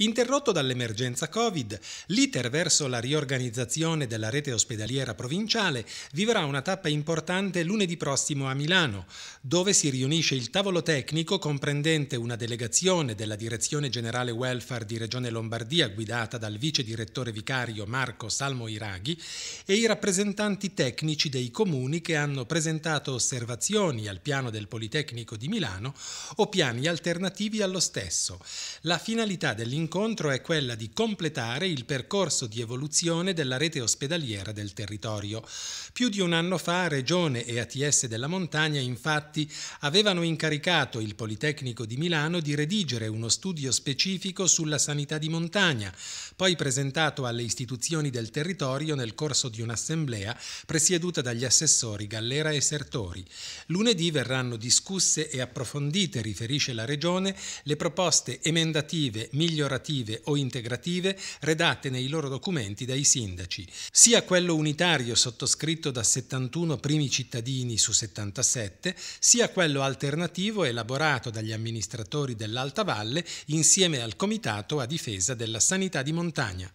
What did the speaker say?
Interrotto dall'emergenza Covid, l'iter verso la riorganizzazione della rete ospedaliera provinciale vivrà una tappa importante lunedì prossimo a Milano, dove si riunisce il tavolo tecnico comprendente una delegazione della Direzione Generale Welfare di Regione Lombardia guidata dal vice direttore vicario Marco Salmo Iraghi e i rappresentanti tecnici dei comuni che hanno presentato osservazioni al piano del Politecnico di Milano o piani alternativi allo stesso. La finalità dell'incontro incontro è quella di completare il percorso di evoluzione della rete ospedaliera del territorio. Più di un anno fa Regione e ATS della Montagna infatti avevano incaricato il Politecnico di Milano di redigere uno studio specifico sulla sanità di montagna, poi presentato alle istituzioni del territorio nel corso di un'assemblea presieduta dagli assessori Gallera e Sertori. Lunedì verranno discusse e approfondite, riferisce la Regione, le proposte emendative migliorative collaborative o integrative redatte nei loro documenti dai sindaci, sia quello unitario sottoscritto da 71 primi cittadini su 77, sia quello alternativo elaborato dagli amministratori dell'Alta Valle insieme al Comitato a difesa della sanità di montagna.